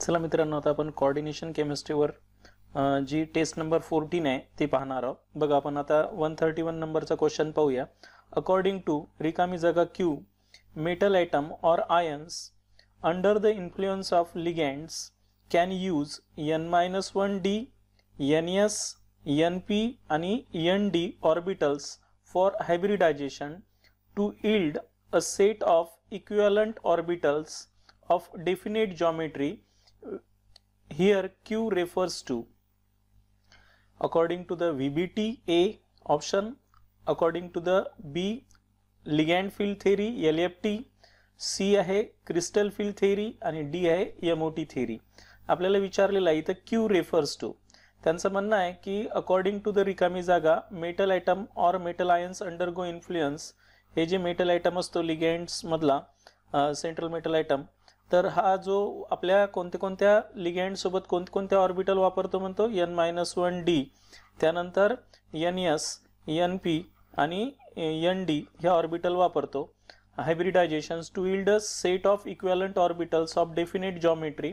चला मित्रांनो आता आपण कॉर्डिनेशन केमिस्ट्रीवर जी टेस्ट नंबर फोर्टीन आहे ती पाहणार आहोत बघा आपण आता वन थर्टी वन नंबरचा क्वेश्चन पाहूया अकॉर्डिंग टू रिकामी जागा Q metal atom or ions under the influence of ligands can use N minus one D N S N P आणि N D orbitals for hybridization to yield a set of equivalent orbitals of definite geometry here Q refers to according to the VBTA option, according to the B ligand field theory LFT, C आहे crystal field theory आणि D आहे M O T theory आपल्याला विचारलेलं आहे इथं Q refers to त्यांचं म्हणणं आहे की अकॉर्डिंग टू द रिकामी जागा metal atom or metal ions under go influence हे जे मेटल आयटम असतो लिगेंड्समधला सेंट्रल मेटल आयटम तर हा जो आपल्या कोणत्या कोणत्या लिगँडसोबत कोणकोणत्या ऑर्बिटल वापरतो म्हणतो एन मायनस वन डी त्यानंतर एन एस एन पी आणि एन डी ह्या ऑर्बिटल वापरतो hybridization to yield set of equivalent orbitals of definite geometry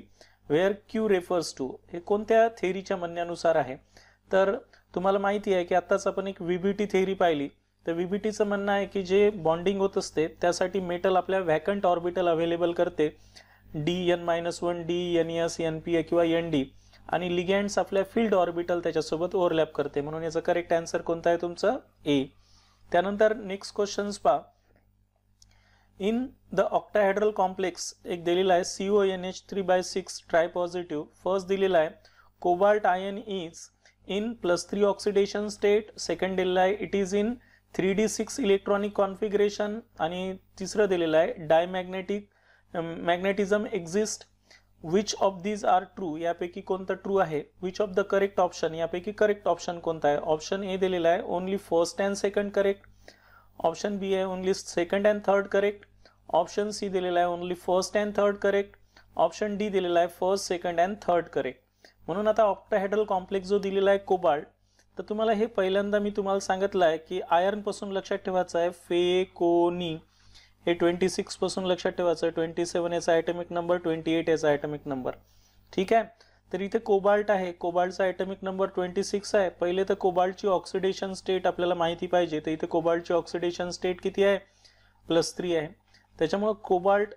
where Q refers to हे कोणत्या थेअरीच्या म्हणण्यानुसार आहे तर तुम्हाला माहिती आहे की आत्ताच आपण एक व्हीबीटी थेअरी पाहिली तर व्हीबीटीचं म्हणणं आहे की जे बॉन्डिंग होत असते त्यासाठी मेटल आपल्या व्हॅकंट ऑर्बिटल अवेलेबल करते D N minus one D N S N P A किंवा एन डी आणि लिगँड्स आपल्या फिल्ड ऑर्बिटल त्याच्यासोबत ओव्हरलॅप करते म्हणून याचा करेक्ट आन्सर कोणता आहे तुमचा ए त्यानंतर नेक्स्ट क्वेश्चन पा इन द ऑक्टाहायड्रल कॉम्प्लेक्स एक दिलेला आहे CO N H three by six try positive first दिलेला आहे cobalt ion is in plus three oxidation state second दिलेला आहे it is in three D six electronic configuration आणि तिसरं दिलेलं आहे diamagnetic magnetism exist which of these are true यापैकी कोणतं ट्रू आहे which of the correct option यापैकी करेक्ट ऑप्शन कोणता आहे ऑप्शन ए दिलेला आहे only first and second correct option B आहे only second and third correct option C दिलेला आहे only first and third correct option D दिलेला आहे first second and third correct म्हणून आता ऑप्टाहेडल कॉम्प्लेक्स जो दिलेला आहे कोबाल्ट तर तुम्हाला हे पहिल्यांदा मी तुम्हाला सांगितलं आहे की आयर्नपासून लक्षात ठेवायचं आहे फेकोनी हे ट्वेंटी सिक्सपासून लक्षात ठेवायचं ट्वेंटी सेवन याचा आयटमिक नंबर ट्वेंटी एट याचा आयटमिक नंबर ठीक आहे तर इथे कोबाल्ट आहे कोबाल्टचा आयटमिक नंबर ट्वेंटी सिक्स आहे पहिले तर कोबाल्टची ऑक्सिडेशन स्टेट आपल्याला माहिती पाहिजे तर इथे कोबाल्टची ऑक्सिडेशन स्टेट किती आहे प्लस थ्री आहे त्याच्यामुळं कोबाल्ट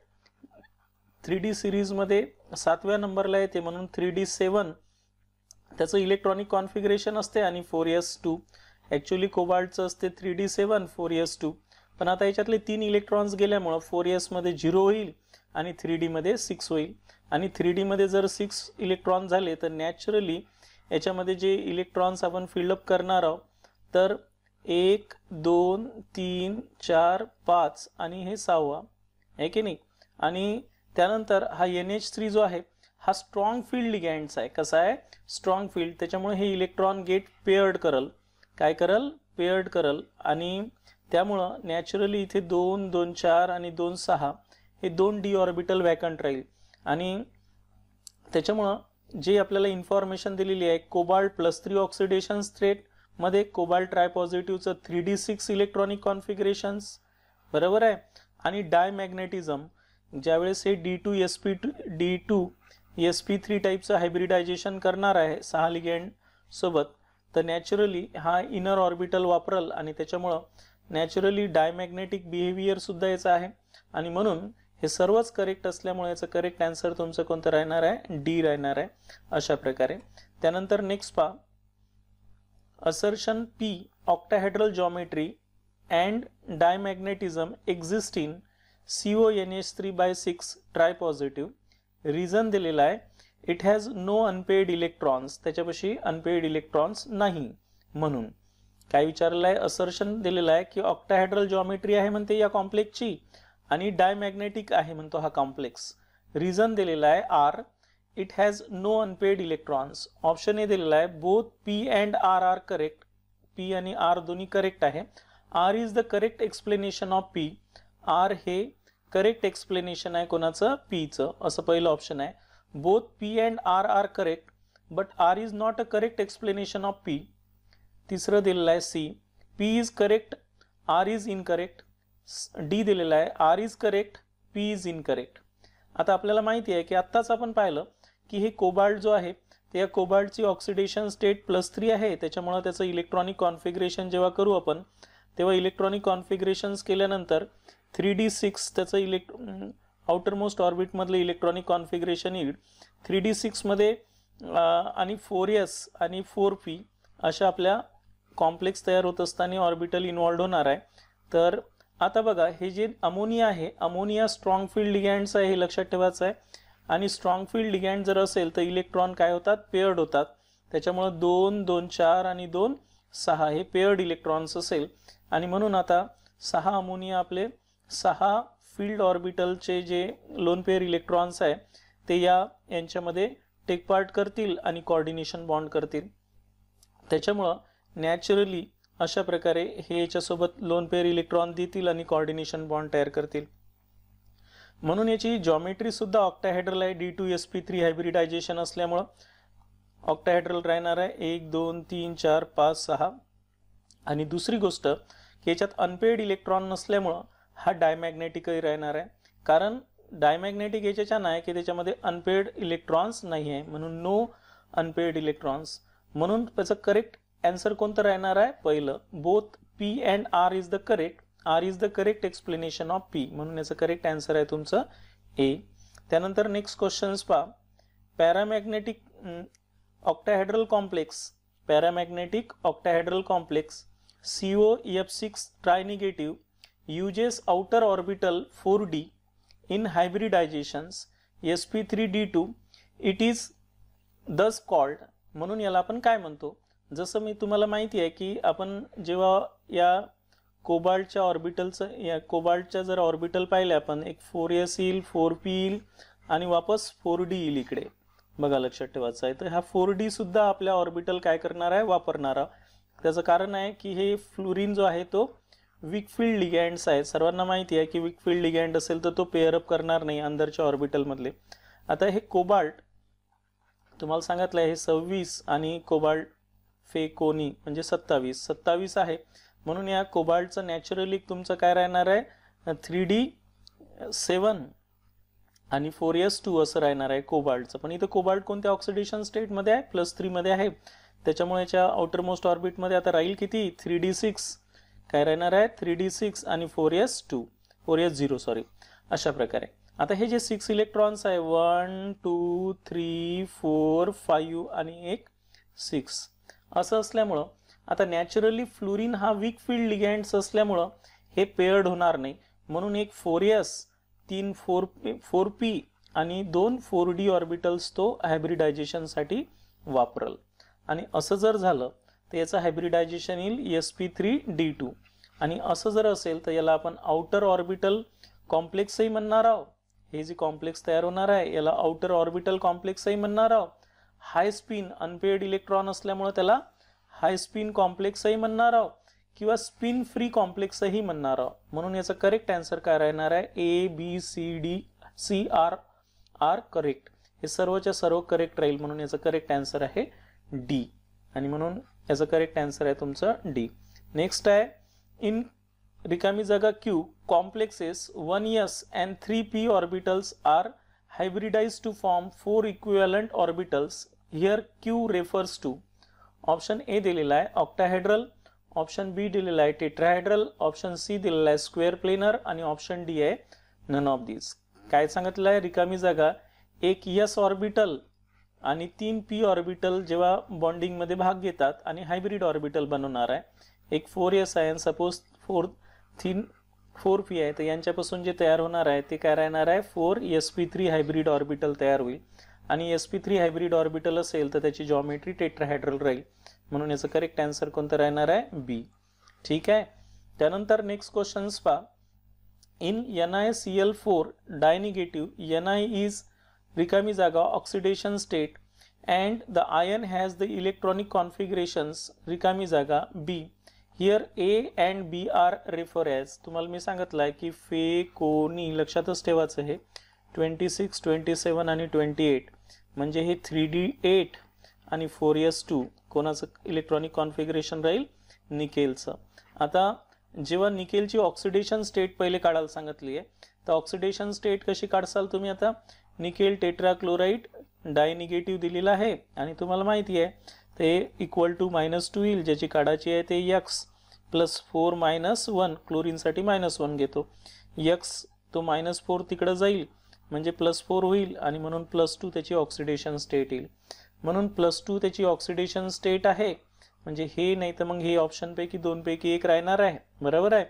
थ्री डी सिरीजमध्ये सातव्या नंबरला येते म्हणून थ्री डी सेवन त्याचं इलेक्ट्रॉनिक कॉन्फिगरेशन असते आणि फोर एस टू ॲक्च्युली कोबाल्टचं असते three d seven four S two पण आता याच्यातले तीन इलेक्ट्रॉन्स गेल्यामुळं फोर मध्ये झिरो होईल आणि थ्री डीमध्ये सिक्स होईल आणि थ्री डीमध्ये जर सिक्स इलेक्ट्रॉन झाले तर नॅचरली याच्यामध्ये जे इलेक्ट्रॉन्स आपण फिल्डअप करणार आहोत तर एक दोन तीन चार पाच आणि हे सहावा आहे की नाही आणि त्यानंतर हा एन एच थ्री जो आहे हा स्ट्रॉंग फील्ड लिगँडचा आहे कसा आहे स्ट्रॉंग फील्ड त्याच्यामुळे हे इलेक्ट्रॉन गेट पेअर्ड करल काय करल पेअर्ड करल आणि त्यामुळं नॅचरली इथे दोन दोन चार आणि दोन सहा हे दोन डी ऑर्बिटल वॅकंट राहील आणि त्याच्यामुळं जे आपल्याला इन्फॉर्मेशन दिलेली आहे कोबाल्ट प्लस थ्री ऑक्सिडेशन मध्ये कोबाल्ट पॉझिटिव्हचं three D six electronic configurations बरोबर आहे आणि डायमॅग्नेटिझम ज्यावेळेस हे d two S P two d two S P three टाईपचं हायब्रिडायझेशन करणार आहे सहा लिगेंड सोबत तर नॅचरली हा इनर ऑर्बिटल वापरल आणि त्याच्यामुळं नॅचरली डायमॅग्नेटिक बिहेवियर सुद्धा याचा आहे आणि म्हणून हे सर्वच करेक्ट असल्यामुळे याचं करेक्ट आन्सर तुमचं कोणतं राहणार आहे डी राहणार आहे अशा प्रकारे त्यानंतर नेक्स्ट पा assertion P octahedral geometry and diamagnetism exist in C O N H three by six try tripositive reason दिलेला आहे it has no unpaired electrons त्याच्यापाशी अनपेड इलेक्ट्रॉन्स नाही म्हणून काय विचारलेलं आहे असर्शन दिलेलं आहे की ऑक्टाहायड्रल जॉमेट्री आहे म्हणते या कॉम्प्लेक्सची आणि डायमॅग्नेटिक आहे म्हणतो हा कॉम्प्लेक्स रिझन दिलेला आहे R it has no unpaired electrons option A दिलेला आहे both P and R are correct P आणि आर दोन्ही करेक्ट आहे R is the correct explanation of P R हे करेक्ट एक्सप्लेनेशन आहे कोणाचं पीचं असं पहिलं ऑप्शन आहे both P and R are correct but R is not a correct explanation of P तिसरं दिलेलं आहे C P is correct R is incorrect D दिलेला आहे R is correct P is incorrect आता आपल्याला माहिती आहे की आत्ताच आपण पाहिलं की हे कोबाल्ट जो आहे त्या कोबाल्टची ऑक्सिडेशन स्टेट प्लस थ्री आहे त्याच्यामुळं त्याचं इलेक्ट्रॉनिक कॉन्फिगरेशन जेव्हा करू आपण तेव्हा इलेक्ट्रॉनिक कॉन्फिगरेशन्स केल्यानंतर थ्री डी सिक्स त्याचं इलेक्ट आउटरमोस्ट ऑर्बिटमधलं इलेक्ट्रॉनिक कॉन्फिगरेशन येईल थ्री डी सिक्समध्ये आणि फोर एस आणि फोर पी अशा आपल्या कॉम्प्लेक्स तयार होत असताना ऑर्बिटल इन्वॉल्ड होणार आहे तर आता बघा हे जे अमोनिया आहे अमोनिया स्ट्रॉंग फील्ड लिगँड्स आहे हे लक्षात ठेवायचं आहे आणि स्ट्रॉंग फील्ड लिगँड जर असेल तर इलेक्ट्रॉन काय होतात पेअर्ड होतात त्याच्यामुळं दोन दोन चार आणि दोन सहा हे पेअर्ड इलेक्ट्रॉन्स असेल आणि म्हणून आता सहा अमोनिया आपले सहा फील्ड ऑर्बिटलचे जे लोन पेअर इलेक्ट्रॉन्स आहे ते या यांच्यामध्ये टेक पार्ट करतील आणि कॉर्डिनेशन बॉन्ड करतील त्याच्यामुळं नॅचरली अशा प्रकारे हे याच्यासोबत लोन पेअर इलेक्ट्रॉन देतील आणि कॉर्डिनेशन बॉन्ड तयार करतील म्हणून याची जॉमेट्रीसुद्धा ऑक्टाहायड्रल आहे d two S P three hybridization असल्यामुळं ऑक्टाहायड्रल राहणार आहे एक दोन तीन चार पाच सहा आणि दुसरी गोष्ट की याच्यात अनपेड इलेक्ट्रॉन नसल्यामुळं हा डायमॅग्नेटिकही राहणार आहे कारण डायमॅग्नेटिक याच्याच्या नाही की त्याच्यामध्ये अनपेड इलेक्ट्रॉन्स नाही आहे म्हणून नो अनपेड इलेक्ट्रॉन्स म्हणून त्याचं करेक्ट ॲन्सर कोणतं राहणार आहे पहिलं both P and R is the correct R is the correct explanation of P म्हणून याचं करेक्ट आन्सर आहे तुमचं ए त्यानंतर नेक्स्ट क्वेश्चन्स पा paramagnetic octahedral complex paramagnetic octahedral complex C O F six trinegative uses outer orbital four d in hybridizations s P three D two it is thus called म्हणून याला आपण काय म्हणतो जसं मी तुम्हाला माहिती आहे की आपण जेव्हा या कोबाल्टच्या ऑर्बिटलचं या कोबाल्टच्या जर ऑर्बिटल पाहिलं आपण एक फोर एस येईल फोर पी येईल आणि वापस फोर डी येईल इकडे बघा लक्षात ठेवायचं आहे तर ह्या फोर डी सुद्धा आपल्या ऑर्बिटल काय करणार आहे वापरणारा त्याचं कारण आहे की हे फ्लुरिन जो आहे तो विकफिल्ड लिगँड्स आहे सर्वांना माहिती आहे की विकफिल्ड लिगँड असेल तर तो पेअरअप करणार नाही अंदरच्या ऑर्बिटलमधले आता हे कोबाल्ट तुम्हाला सांगितलं आहे हे सव्वीस आणि कोबाल्ट फेकोनी म्हणजे सत्तावीस सत्तावीस आहे म्हणून या कोबाल्टचं नॅचरली तुमचं काय राहणार आहे थ्री डी सेवन आणि फोर एस टू असं राहणार आहे कोबाल्टचं पण इथं कोबाल्ट कोणत्या ऑक्सिडेशन स्टेटमध्ये आहे प्लस थ्रीमध्ये आहे त्याच्यामुळे याच्या मोस्ट ऑर्बिटमध्ये आता राहील किती थ्री डी सिक्स काय राहणार आहे थ्री डी सिक्स आणि four S two four S zero sorry अशा प्रकारे आता हे जे सिक्स इलेक्ट्रॉन्स आहे one two three four five आणि एक सिक्स असं असल्यामुळं आता नॅचरली फ्लुरिन हा वीक फील्ड लिगँड्स असल्यामुळं हे पेअर्ड होणार नाही म्हणून एक फोर एस तीन फोर फोर पी आणि दोन फोर डी ऑर्बिटल्स तो हायब्रिडायझेशनसाठी वापरल आणि असं जर झालं तर याचं हायब्रिडायझेशन येईल s P three D two आणि असं जर असेल तर याला आपण आउटर ऑर्बिटल कॉम्प्लेक्सही म्हणणार आहोत हे जे कॉम्प्लेक्स तयार होणार आहे याला आउटर ऑर्बिटल कॉम्प्लेक्सही म्हणणार आहोत हाय स्पिन अनपेड इलेक्ट्रॉन असल्यामुळे त्याला हाय स्पिन कॉम्प्लेक्सही म्हणणार आहोत किंवा स्पिन फ्री कॉम्प्लेक्सही म्हणणार आहोत म्हणून याचा करेक्ट आन्सर काय राहणार आहे A B C D C R are correct हे सर्वच्या सर्व करेक्ट राहील म्हणून याचा करेक्ट आन्सर आहे डी आणि म्हणून याचा करेक्ट आन्सर आहे तुमचं डी नेक्स्ट आहे इन रिकामी जागा Q complexes one s and three p orbitals are hybridized to form four equivalent orbitals here q refers to option a dilila octahedral option b dilila hai tetrahedral option c dilila square planar and option d hai none of these kay sangatla hai rikami jaga ek s orbital ani teen p orbital jeva bonding madhe bhag getat ani hybrid orbital banunar hai ek 4s hai suppose fourth four p आहे तर यांच्यापासून जे तयार होणार आहे ते काय राहणार आहे four s P three hybrid orbital तयार होईल आणि s P three hybrid orbital असेल तर त्याची जॉमेट्री टेट्राहायड्रल राहील म्हणून याचं करेक्ट आन्सर कोणतं राहणार आहे बी ठीक आहे त्यानंतर नेक्स्ट क्वेश्चन्स पहा in N I C L four dinegative N I is रिकामी जागा oxidation state and the ion has the electronic configurations रिकामी जागा B here A and B are refer तुम्हाला मी सांगितलं आहे की फे कोणी लक्षातच ठेवायचं हे ट्वेंटी सिक्स ट्वेंटी सेवन आणि ट्वेंटी एट म्हणजे हे थ्री डी एट आणि फोर एस टू कोणाचं इलेक्ट्रॉनिक कॉन्फिगरेशन राहील निकेलचं आता जेव्हा निकेलची ऑक्सिडेशन स्टेट पहिले काढायला सांगितली आहे तर ऑक्सिडेशन स्टेट कशी काढसाल तुम्ही आता निकेल टेट्राक्लोराईड डायनिगेटिव्ह दिलेला आहे आणि तुम्हाला माहिती आहे ते इक्वल टू मायनस टू येईल ज्याची काढायची आहे ते x plus four minus one क्लोरीनसाठी मायनस वन घेतो यक्स तो मायनस फोर तिकडं जाईल म्हणजे प्लस फोर होईल आणि म्हणून प्लस टू त्याची ऑक्सिडेशन स्टेट येईल म्हणून प्लस टू त्याची ऑक्सिडेशन स्टेट आहे म्हणजे हे नाही तर मग हे ऑप्शनपैकी दोनपैकी एक राहणार आहे बरोबर आहे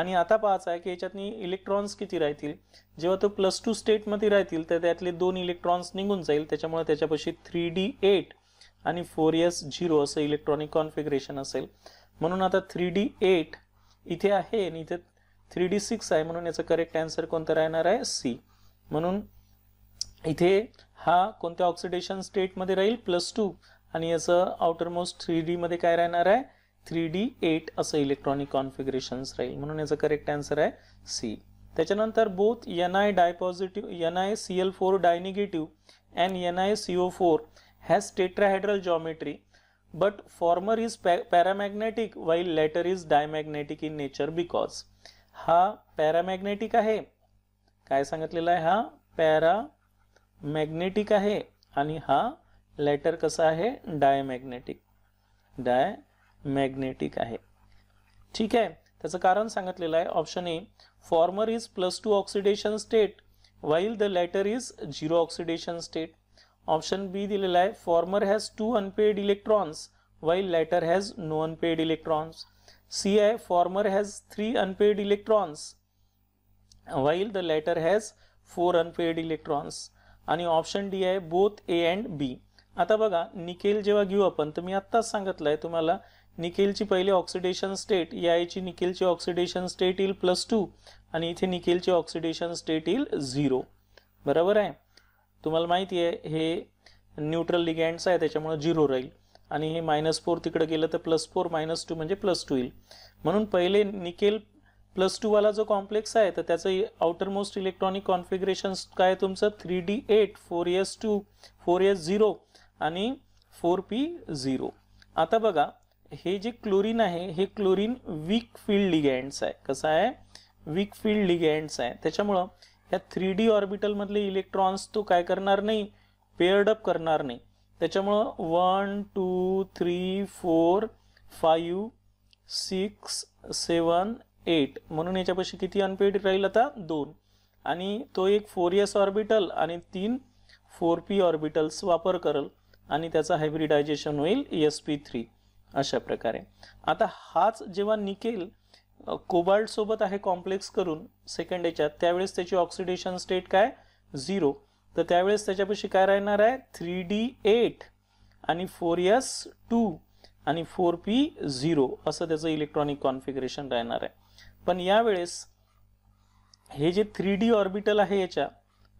आणि आता पाहायचं आहे की याच्यातनी इलेक्ट्रॉन्स किती राहतील जेव्हा तो प्लस टू स्टेटमध्ये राहतील तर त्यातले दोन इलेक्ट्रॉन्स निघून जाईल त्याच्यामुळे त्याच्यापाशी थ्री डी एट आणि फोर एस झिरो असं इलेक्ट्रॉनिक कॉन्फिगरेशन असेल म्हणून आता थ्री डी एट इथे आहे आणि इथे थ्री डी सिक्स आहे म्हणून याचा करेक्ट आन्सर कोणता राहणार आहे सी म्हणून इथे हा कोणत्या ऑक्सिडेशन स्टेटमध्ये राहील प्लस टू आणि याचं आउटरमोस्ट थ्री डीमध्ये काय राहणार आहे थ्री डी एट असं इलेक्ट्रॉनिक कॉन्फिगरेशन्स राहील म्हणून याचा करेक्ट आन्सर आहे सी त्याच्यानंतर both N I dipositive N I C L four dinegative and N I C O four has tetrahedral geometry but former is पॅ paramagnetic while latter is diamagnetic in nature because हा paramagnetic आहे काय सांगितलेलं आहे हा para magnetic आहे आणि हा लेटर कसा आहे डायमॅग्नेटिक डाय मॅग्नेटिक आहे ठीक आहे त्याचं कारण सांगितलेलं आहे option A former is plus two oxidation state while the latter is zero oxidation state option B दिलेला आहे former has two unpaired electrons while latter has no unpaired electrons C आहे former has three unpaired electrons while the latter has four unpaid electrons आणि option D आहे both A and B आता बघा nickel जेव्हा घेऊ आपण तर मी आत्ताच सांगितलं आहे तुम्हाला निकेलची पहिली ऑक्सिडेशन स्टेट या ची निकेलची ऑक्सिडेशन स्टेट येईल प्लस टू आणि इथे निकेलची ऑक्सिडेशन स्टेट येईल झिरो बरोबर आहे तुम्हाला माहिती आहे हे न्यूट्रल लिगँड्स आहे त्याच्यामुळं झिरो राहील आणि हे मायनस फोर तिकडे गेलं तर प्लस फोर मायनस टू म्हणजे प्लस टू येईल म्हणून पहिले निकेल प्लस टूवाला जो कॉम्प्लेक्स आहे तर त्याचं आउटर मोस्ट इलेक्ट्रॉनिक कॉन्फिगरेशन्स काय तुमचं three d eight four S two four S zero आणि फोर पी झिरो आता बघा हे जे क्लोरीन आहे हे क्लोरीन वीक फील्ड लिगँड्स आहे कसं आहे वीक फील्ड लिगँड्स आहे त्याच्यामुळं ह्या थ्री डी ऑर्बिटलमधले इलेक्ट्रॉन्स तो काय करणार नाही पेअर्ड अप करणार नाही त्याच्यामुळं one two three four five six seven eight म्हणून याच्यापाशी किती अनपेड राहील आता दोन आणि तो एक फोर एस ऑर्बिटल आणि तीन फोर पी ऑर्बिटल्स वापर करेल आणि त्याचं हायब्रिडायझेशन होईल एस पी थ्री अशा प्रकारे आता हाच जेव्हा निकेल सोबत आहे कॉम्प्लेक्स करून सेकंड याच्यात त्यावेळेस त्याची ऑक्सिडेशन स्टेट काय झिरो तर त्यावेळेस त्याच्यापाशी काय राहणार आहे थ्री डी एट आणि फोर एस टू आणि फोर पी झिरो असं त्याचं इलेक्ट्रॉनिक कॉन्फिगरेशन राहणार आहे पण यावेळेस हे जे थ्री डी ऑर्बिटल आहे याच्या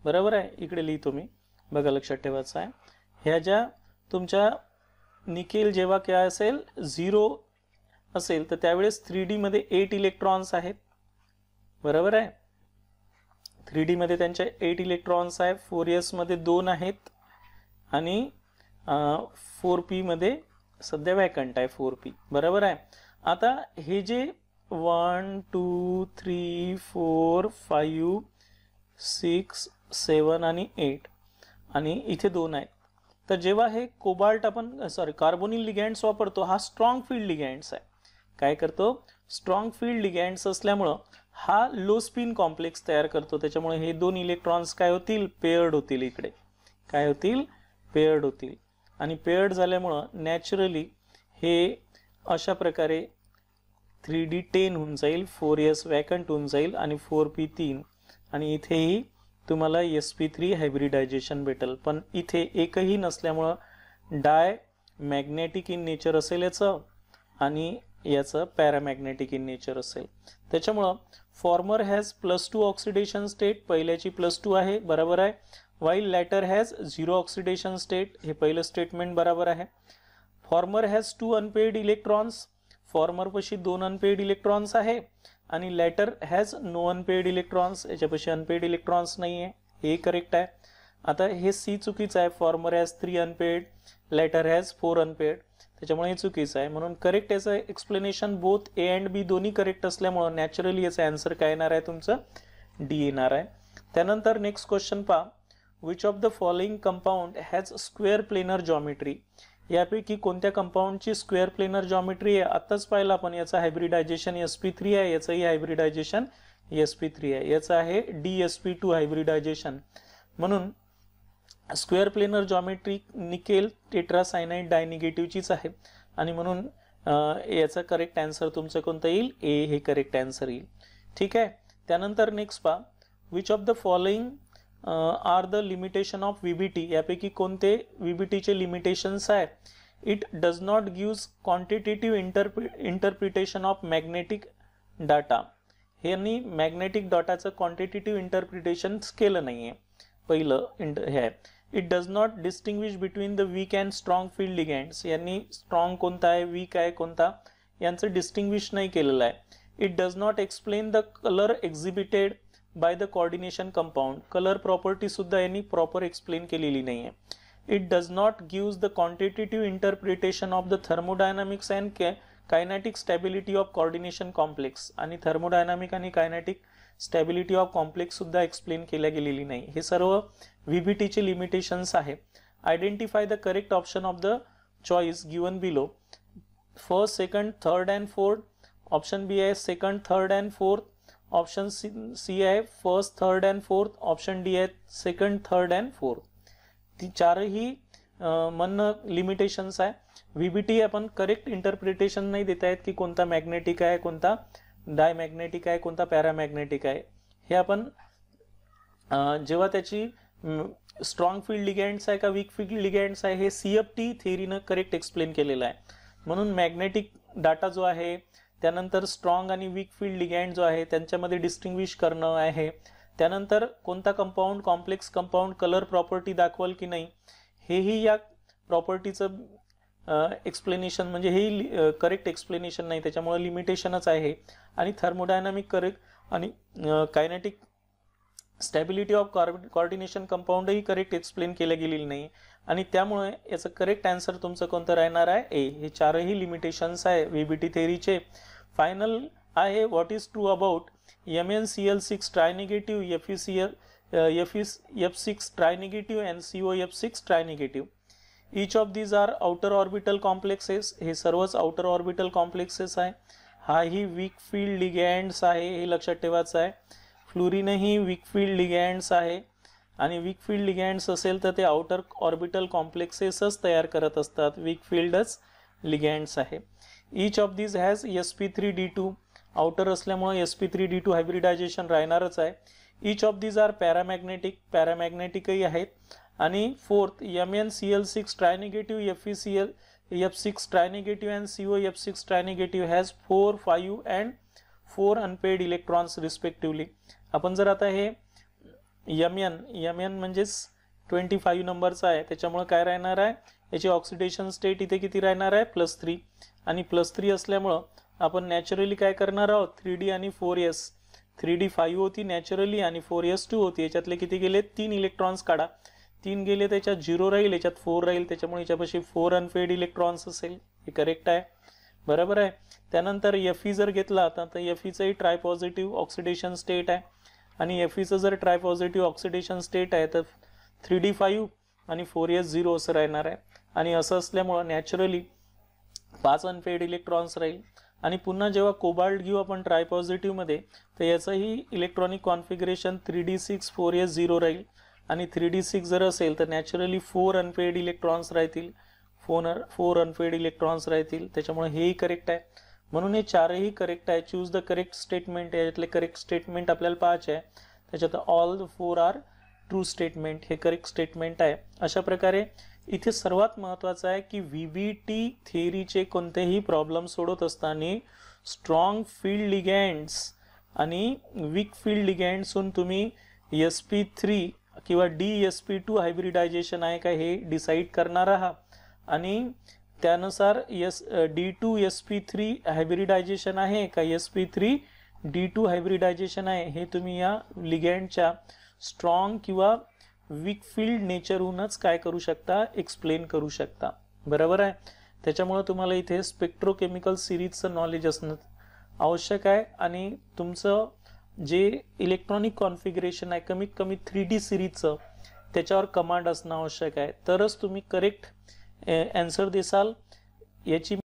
बरोबर आहे इकडे लिहितो मी बघा लक्षात ठेवायचं आहे ह्या ज्या तुमच्या निकेल जेव्हा काय असेल झिरो असेल तर त्यावेळेस थ्री डीमध्ये एट इलेक्ट्रॉन्स आहेत बरोबर आहे थ्री डीमध्ये त्यांच्या एट इलेक्ट्रॉन्स आहेत फोर मध्ये दोन आहेत आणि फोर पीमध्ये सध्या वॅकंट आहे फोर पी बरोबर आहे आता हे जे one two three four five six seven आणि एट आणि इथे दोन आहेत तर जेव्हा हे कोबाल्ट आपण सॉरी कार्बोनिल लिगँड्स वापरतो हा स्ट्रॉंग फील्ड लिगँड्स आहे काय करतो स्ट्रॉंग फील्ड लिगँड्स असल्यामुळं हा लो स्पिन कॉम्प्लेक्स तयार करतो त्याच्यामुळे हे दोन इलेक्ट्रॉन्स काय होतील पेअर्ड होतील इकडे काय होतील पेअर्ड होतील आणि पेअर्ड झाल्यामुळं नॅचरली हे अशा प्रकारे थ्री डी टेन होऊन जाईल फोर एस वॅकंट होऊन जाईल आणि फोर पी तीन आणि इथेही तुम्हाला एस पी थ्री हायब्रिडायजेशन भेटेल पण इथे एकही नसल्यामुळं डाय मॅग्नेटिक इन नेचर असेल याचं आणि याचं पॅरामॅग्नेटिक इन नेचर असेल त्याच्यामुळं former has plus two oxidation state पहिल्याची प्लस टू आहे बरोबर आहे while latter has zero oxidation state हे पहिलं स्टेटमेंट बरोबर आहे former has two unpaired electrons फॉर्मरपाशी दोन अनपेड इलेक्ट्रॉन्स आहे आणि latter has no unpaired electrons याच्यापाशी अनपेड इलेक्ट्रॉन्स नाही आहे हे करेक्ट आहे आता हे सी चुकीचं आहे former has three unpaired latter has four unpaired त्याच्यामुळे हे चुकीचं आहे म्हणून करेक्ट याचं explanation both A and B दोन्ही करेक्ट असल्यामुळं नॅचरली याचं अँसर काय येणार आहे तुमचं डी येणार आहे त्यानंतर नेक्स्ट क्वेश्चन पहा which of the following compound has square planar geometry यापैकी कोणत्या कंपाऊंडची स्क्वेअर प्लेनर जॉमेट्री आहे आताच पाहिलं आपण याचं हायब्रिडायझेशन एस पी थ्री आहे याचंही हायब्रिडायझेशन एस पी थ्री आहे याचं आहे d S P two hybridization म्हणून square planar geometry nickel tetracyanide डायनिगेटिव्हचीच आहे आणि म्हणून याचा करेक्ट आन्सर तुमचं कोणतं येईल ए हे करेक्ट आन्सर येईल ठीक आहे त्यानंतर नेक्स्ट पा which of the following are the limitation of VBT यापैकी कोणते व्हीबीटीचे लिमिटेशन्स आहे it does not gives quantitative interpre interpretation of magnetic data यांनी मॅग्नेटिक डाटाचं क्वांटिटेटिव्ह इंटरप्रिटेशन्स केलं नाही आहे पहिलं इंट हे आहे it does not distinguish between the weak and strong field ligands यांनी स्ट्रॉंग कोणता आहे वीक आहे कोणता यांचं डिस्टिंग्विश नाही केलेलं आहे it does not explain the colour exhibited by the coordination compound colour प्रॉपर्टीसुद्धा यांनी प्रॉपर एक्सप्लेन केलेली नाही आहे it does not gives the quantitative interpretation of the thermodynamics and kinetic stability of coordination complex आणि thermodynamic आणि kinetic stability of complex सुद्धा explain केल्या गेलेली नाही हे सर्व व्ही बी लिमिटेशन्स आहे identify the correct option of the choice given below first second third and fourth option B आहे second third and fourth option C आहे first third and fourth option D आहे second third and fourth ती चारही मन limitations आहे V B T आपण correct interpretation नाही देत आहेत की कोणता मॅग्नेटिक आहे कोणता डायमॅग्नेटिक आहे कोणता पॅरामॅग्नेटिक आहे हे आपण जेव्हा त्याची स्ट्रॉंग फील्ड लिगँड्स आहे का वीक फील्ड लिगँड्स आहे हे सी एफ टी थिअरीनं करेक्ट एक्सप्लेन केलेलं आहे म्हणून मॅग्नेटिक डाटा जो आहे त्यानंतर स्ट्रॉंग आणि वीक फील्ड लिगँड जो आहे त्यांच्यामध्ये डिस्टिंग्विश करणं आहे त्यानंतर कोणता compound complex compound colour property दाखवाल की नाही हेही या प्रॉपर्टीचं एक्सप्लेनेशन म्हणजे हे करेक्ट एक्सप्लेनेशन नाही त्याच्यामुळे लिमिटेशनच आहे आणि थर्मोडायनामिक करेक्ट आणि कायनेटिक स्टॅबिलिटी ऑफ कॉर्डिनेशन कंपाऊंडही करेक्ट एक्सप्लेन केलं गेलेलं नाही आणि त्यामुळे याचं करेक्ट आंसर तुमचं कोणतं राहणार आहे ए हे चारही लिमिटेशन्स आहे व्हीबीटी थेरीचे फायनल आहे what is true about M N C L six trinegative F U C L F U F six trinegative and C O F six trinegative each of these are outer orbital complexes हे सर्वच outer orbital complexes आहे हा ही weak field ligands आहे हे लक्षात ठेवायचं आहे fluorine ही वीक फील्ड लिगँड्स आहे आणि वीक फील्ड लिगँड्स असेल तर ते आउटर ऑर्बिटल कॉम्प्लेक्सेसच तयार करत असतात वीक फील्डच लिगँड्स आहे each of these has s P three D two outer असल्यामुळे s P three D two hybridization राहणारच आहे each of these are paramagnetic पॅरामॅग्नेटिकही आहेत आणि fourth M N C L six trinegative F E C L F six trinegative and C O F six trinegative has four five and four unpaid electrons respectively आपण जर आता हे M N M N म्हणजेच twenty five नंबरचा आहे त्याच्यामुळे काय राहणार आहे याची ऑक्सिडेशन स्टेट इथे किती राहणार आहे प्लस थ्री आणि प्लस थ्री असल्यामुळं आपण नॅचरली काय करणार आहोत थ्री डी आणि four S three D five होती नॅचरली आणि फोर एस टू होती याच्यातले किती गेले तीन इलेक्ट्रॉन्स काढा तीन गेले त्याच्यात झिरो राहील याच्यात फोर राहील त्याच्यामुळे याच्यापाशी फोर अनफेड इलेक्ट्रॉन्स असेल हे करेक्ट आहे बरोबर आहे त्यानंतर एफ जर घेतला तर एफ ईचंही ट्राय पॉझिटिव्ह ऑक्सिडेशन स्टेट आहे आणि एफ ईचं जर ट्राय पॉझिटिव्ह ऑक्सिडेशन स्टेट आहे तर थ्री डी फाईव्ह आणि फोर एस झिरो असं राहणार आहे आणि असं असल्यामुळं नॅचरली पाच अनपेड इलेक्ट्रॉन्स राहील आणि पुन्हा जेव्हा कोबाल्ट घेऊ आपण ट्राय पॉझिटिव्हमध्ये तर याचंही electronic configuration three D six four S zero राहील आणि थ्री डी सिक्स जर असेल तर नॅचरली फोर अनपेड इलेक्ट्रॉन्स राहतील फोन फोर अनपेड इलेक्ट्रॉन्स राहतील त्याच्यामुळे हेही करेक्ट आहे म्हणून हे चारही करेक्ट आहे चूज द करेक्ट स्टेटमेंट याच्यातले करेक्ट स्टेटमेंट आपल्याला पाहायचे आहे त्याच्यात all the four are true statement हे करेक्ट स्टेटमेंट आहे अशा प्रकारे इथे सर्वात महत्त्वाचं आहे की व्ही बी टी थेअरीचे कोणतेही प्रॉब्लेम सोडवत असताना स्ट्रॉंग फील्ड लिगँड्स आणि वीक फील्ड लिगँड्सून तुम्ही एस पी थ्री किंवा D S P two hybridization आहे का हे डिसाईड करणार आहात आणि त्यानुसार S D two S P three hybridization आहे का S P three D two hybridization आहे हे तुम्ही या लिगँडच्या स्ट्रॉंग किंवा वीक फील्ड नेचरहूनच काय करू शकता एक्सप्लेन करू शकता बरोबर आहे त्याच्यामुळं तुम्हाला इथे स्पेक्ट्रोकेमिकल सिरीजचं नॉलेज असणं आवश्यक आहे आणि तुमचं जे इलेक्ट्रॉनिक कॉन्फिगरेशन आहे कमीत कमी थ्री डी सिरीजचं त्याच्यावर कमांड असणं आवश्यक आहे तरच तुम्ही करेक्ट अँसर देसाल याची